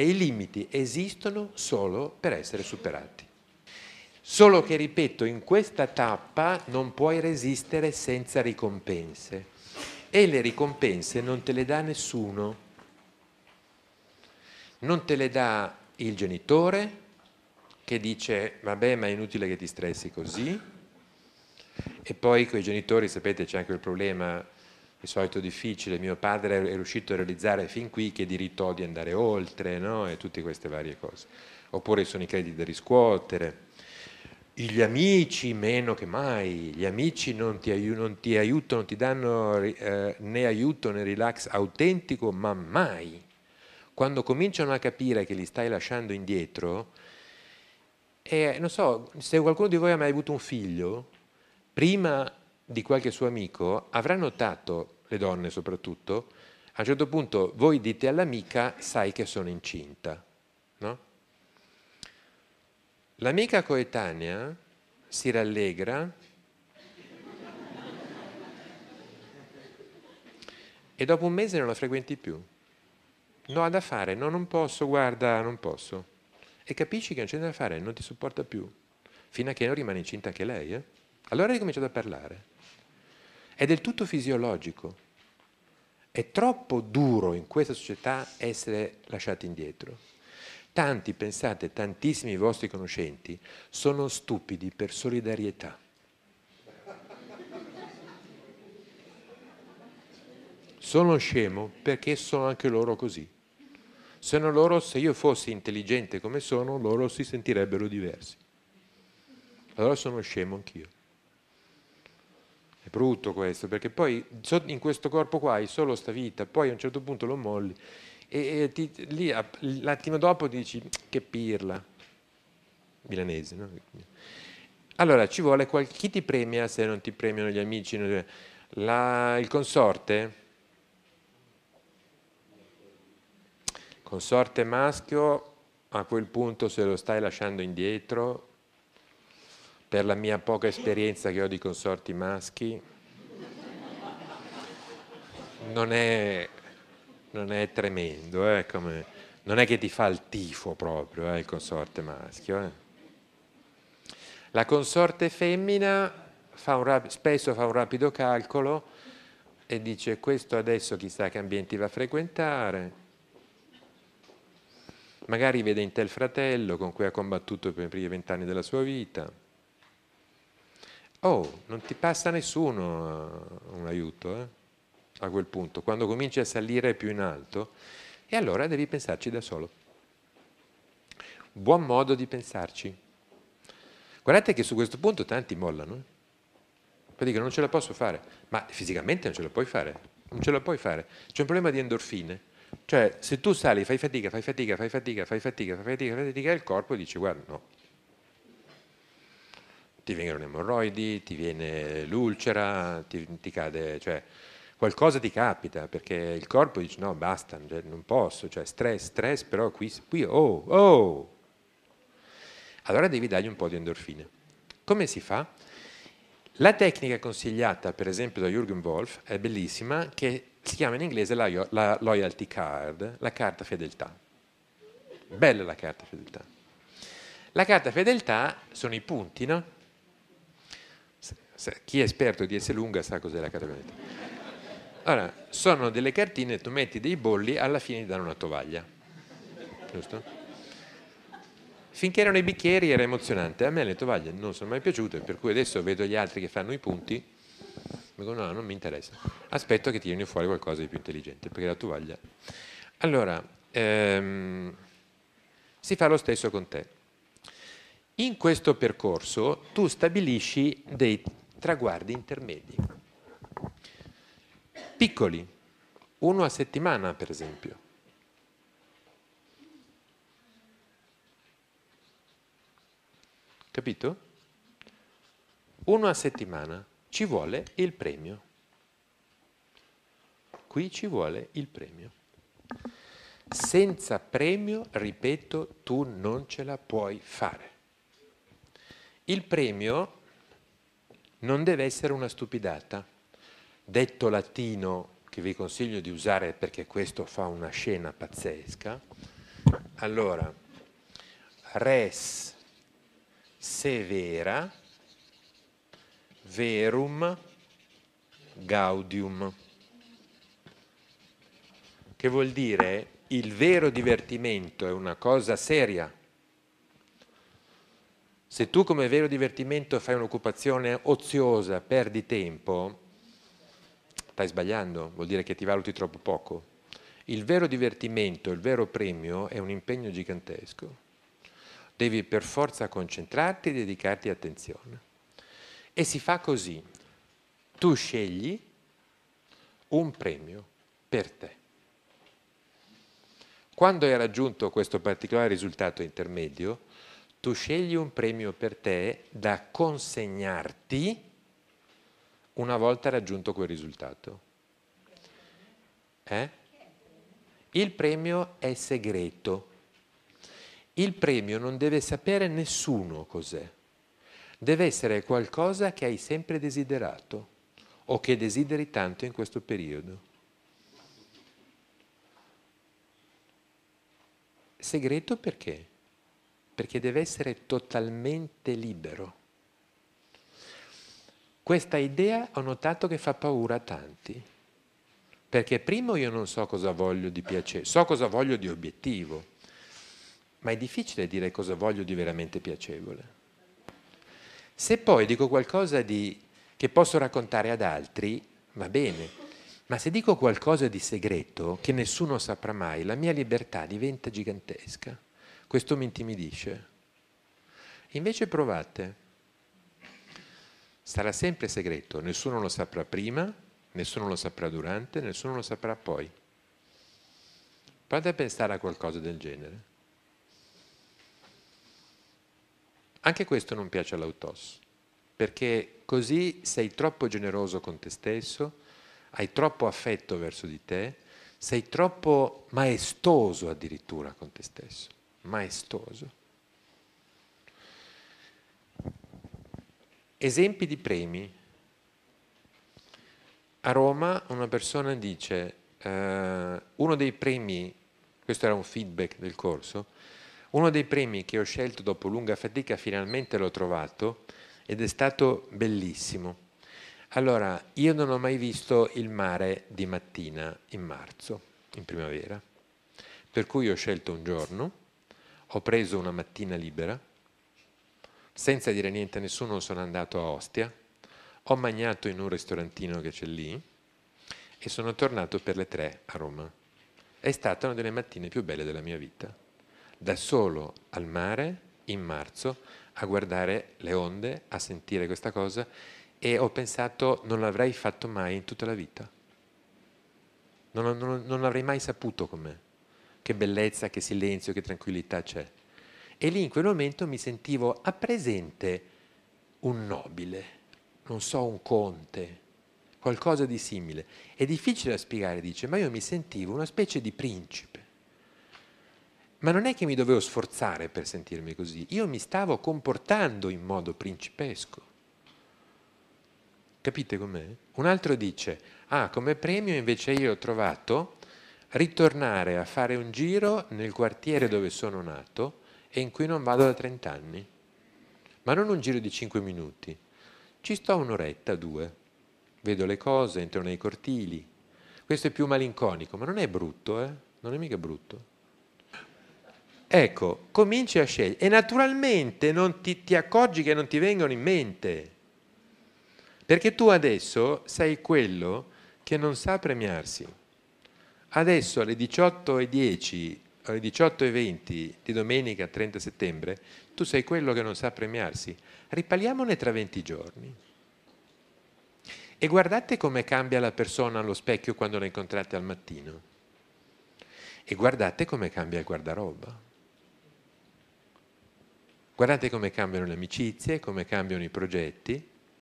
e i limiti esistono solo per essere superati. Solo che, ripeto, in questa tappa non puoi resistere senza ricompense e le ricompense non te le dà nessuno, non te le dà il genitore che dice vabbè ma è inutile che ti stressi così e poi con i genitori sapete c'è anche il problema il solito difficile, mio padre è riuscito a realizzare fin qui, che diritto ho di andare oltre, no? e tutte queste varie cose. Oppure sono i crediti da riscuotere. Gli amici meno che mai, gli amici non ti, aiutano, non ti, aiutano, ti danno eh, né aiuto né relax autentico, ma mai. Quando cominciano a capire che li stai lasciando indietro, eh, non so, se qualcuno di voi ha mai avuto un figlio, prima di qualche suo amico avrà notato, le donne soprattutto, a un certo punto voi dite all'amica sai che sono incinta. No? L'amica coetanea si rallegra e dopo un mese non la frequenti più. No, ha da fare, no, non posso, guarda, non posso. E capisci che non c'è da fare, non ti sopporta più, fino a che non rimane incinta anche lei. Eh? Allora hai cominciato a parlare. È del tutto fisiologico. È troppo duro in questa società essere lasciati indietro. Tanti, pensate, tantissimi vostri conoscenti sono stupidi per solidarietà. Sono scemo perché sono anche loro così. Sono loro, se io fossi intelligente come sono, loro si sentirebbero diversi. Allora sono scemo anch'io brutto questo, perché poi in questo corpo qua hai solo sta vita, poi a un certo punto lo molli e, e ti, lì l'attimo dopo dici che pirla, milanese, no? Allora ci vuole qual- chi ti premia se non ti premiano gli amici? La, il consorte? Consorte maschio a quel punto se lo stai lasciando indietro per la mia poca esperienza che ho di consorti maschi, non è, non è tremendo, eh, come, non è che ti fa il tifo proprio eh, il consorte maschio. Eh. La consorte femmina fa rap- spesso fa un rapido calcolo e dice questo adesso chissà che ambienti va a frequentare, magari vede in te il fratello con cui ha combattuto per i primi vent'anni della sua vita, Oh, non ti passa nessuno eh, un aiuto eh? a quel punto, quando cominci a salire più in alto, e allora devi pensarci da solo. Buon modo di pensarci. Guardate che su questo punto tanti mollano. Eh. Poi dicono non ce la posso fare, ma fisicamente non ce la puoi fare, non ce la puoi fare. C'è un problema di endorfine. Cioè, se tu sali, fai fatica, fai fatica, fai fatica, fai fatica, fai fatica, fai fatica, fai fatica, il corpo dice guarda, no, ti vengono emorroidi, ti viene l'ulcera, ti, ti, cade, cioè qualcosa ti capita perché il corpo dice no basta, cioè, non posso, cioè stress, stress, però qui, qui oh, oh. Allora devi dargli un po' di endorfine. Come si fa? La tecnica consigliata per esempio da Jürgen Wolf è bellissima che si chiama in inglese la, la loyalty card, la carta fedeltà. Bella la carta fedeltà. La carta fedeltà sono i punti, no? chi è esperto di essere lunga sa cos'è la categoria. Allora, sono delle cartine, tu metti dei bolli, alla fine ti danno una tovaglia, giusto? Finché erano i bicchieri era emozionante, a me le tovaglie non sono mai piaciute, per cui adesso vedo gli altri che fanno i punti, mi dicono no, non mi interessa, aspetto che tirino fuori qualcosa di più intelligente, perché la tovaglia... Allora, ehm, si fa lo stesso con te. In questo percorso tu stabilisci dei traguardi intermedi, piccoli, uno a settimana per esempio. Capito? Uno a settimana ci vuole il premio. Qui ci vuole il premio. Senza premio, ripeto, tu non ce la puoi fare. Il premio non deve essere una stupidata. Detto latino, che vi consiglio di usare perché questo fa una scena pazzesca, allora, res severa verum gaudium, che vuol dire il vero divertimento è una cosa seria se tu come vero divertimento fai un'occupazione oziosa, perdi tempo, stai sbagliando, vuol dire che ti valuti troppo poco. Il vero divertimento, il vero premio è un impegno gigantesco. Devi per forza concentrarti e dedicarti attenzione. E si fa così. Tu scegli un premio per te. Quando hai raggiunto questo particolare risultato intermedio, tu scegli un premio per te da consegnarti una volta raggiunto quel risultato. Eh? Il premio è segreto. Il premio non deve sapere nessuno cos'è. Deve essere qualcosa che hai sempre desiderato o che desideri tanto in questo periodo. Segreto perché? perché deve essere totalmente libero. Questa idea ho notato che fa paura a tanti, perché primo io non so cosa voglio di piacere, so cosa voglio di obiettivo, ma è difficile dire cosa voglio di veramente piacevole. Se poi dico qualcosa di, che posso raccontare ad altri, va bene, ma se dico qualcosa di segreto che nessuno saprà mai, la mia libertà diventa gigantesca questo mi intimidisce. Invece provate. Sarà sempre segreto, nessuno lo saprà prima, nessuno lo saprà durante, nessuno lo saprà poi. Provate a pensare a qualcosa del genere. Anche questo non piace all'autos, perché così sei troppo generoso con te stesso, hai troppo affetto verso di te, sei troppo maestoso addirittura con te stesso maestoso. Esempi di premi. A Roma una persona dice, eh, uno dei premi, questo era un feedback del corso, uno dei premi che ho scelto dopo lunga fatica finalmente l'ho trovato ed è stato bellissimo. Allora, io non ho mai visto il mare di mattina in marzo, in primavera, per cui ho scelto un giorno ho preso una mattina libera, senza dire niente a nessuno sono andato a Ostia, ho mangiato in un ristorantino che c'è lì e sono tornato per le tre a Roma. È stata una delle mattine più belle della mia vita, da solo al mare in marzo a guardare le onde, a sentire questa cosa e ho pensato non l'avrei fatto mai in tutta la vita. Non, non, non l'avrei mai saputo com'è che bellezza, che silenzio, che tranquillità c'è. E lì in quel momento mi sentivo a presente un nobile, non so, un conte, qualcosa di simile. È difficile da spiegare, dice, ma io mi sentivo una specie di principe. Ma non è che mi dovevo sforzare per sentirmi così, io mi stavo comportando in modo principesco. Capite com'è? Un altro dice, ah, come premio invece io ho trovato ritornare a fare un giro nel quartiere dove sono nato e in cui non vado da 30 anni. Ma non un giro di 5 minuti. Ci sto un'oretta, due. Vedo le cose, entro nei cortili. Questo è più malinconico, ma non è brutto, eh? Non è mica brutto. Ecco, cominci a scegliere e naturalmente non ti, ti accorgi che non ti vengono in mente. Perché tu adesso sei quello che non sa premiarsi. Adesso alle 18.10, alle 18.20 di domenica 30 settembre, tu sei quello che non sa premiarsi. Ripariamone tra 20 giorni. E guardate come cambia la persona allo specchio quando la incontrate al mattino. E guardate come cambia il guardaroba. Guardate come cambiano le amicizie, come cambiano i progetti,